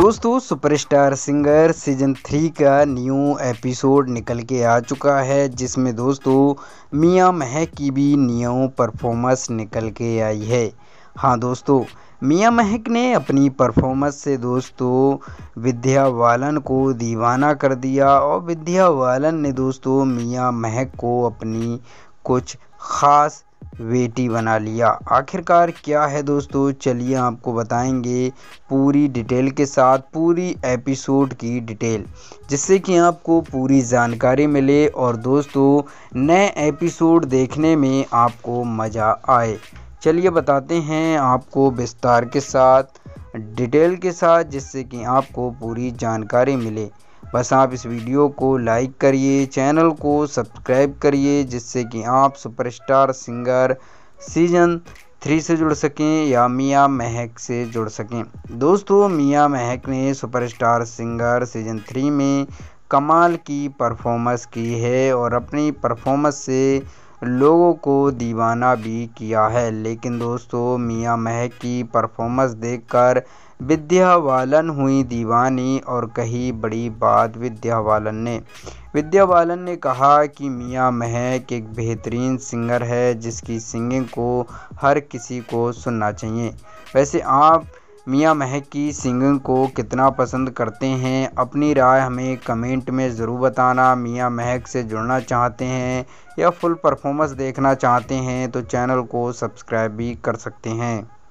दोस्तों superstar singer season three का new episode निकल के आ चुका है जिसमें दोस्तों मियां महक की भी न्यू परफॉर्मेंस निकल के आई है हाँ दोस्तों मियां महक ने अपनी परफॉर्मेंस से दोस्तों विद्या बालन को दीवाना कर दिया और विद्या बालन ने दोस्तों मियां महक को अपनी कुछ ख़ास वेटी बना लिया आखिरकार क्या है दोस्तों चलिए आपको बताएंगे पूरी डिटेल के साथ पूरी एपिसोड की डिटेल जिससे कि आपको पूरी जानकारी मिले और दोस्तों नए एपिसोड देखने में आपको मज़ा आए चलिए बताते हैं आपको विस्तार के साथ डिटेल के साथ जिससे कि आपको पूरी जानकारी मिले बस आप इस वीडियो को लाइक करिए चैनल को सब्सक्राइब करिए जिससे कि आप सुपरस्टार सिंगर सीजन थ्री से जुड़ सकें या मियां महक से जुड़ सकें दोस्तों मियां महक ने सुपरस्टार सिंगर सीजन थ्री में कमाल की परफॉर्मेंस की है और अपनी परफॉर्मेंस से लोगों को दीवाना भी किया है लेकिन दोस्तों मियां महक की परफॉर्मेंस देखकर विद्या बालन हुई दीवानी और कही बड़ी बात विद्या बालन ने विद्या बालन ने कहा कि मियां महक एक बेहतरीन सिंगर है जिसकी सिंगिंग को हर किसी को सुनना चाहिए वैसे आप मियाँ महक की सिंगिंग को कितना पसंद करते हैं अपनी राय हमें कमेंट में ज़रूर बताना मियाँ महक से जुड़ना चाहते हैं या फुल परफॉर्मेंस देखना चाहते हैं तो चैनल को सब्सक्राइब भी कर सकते हैं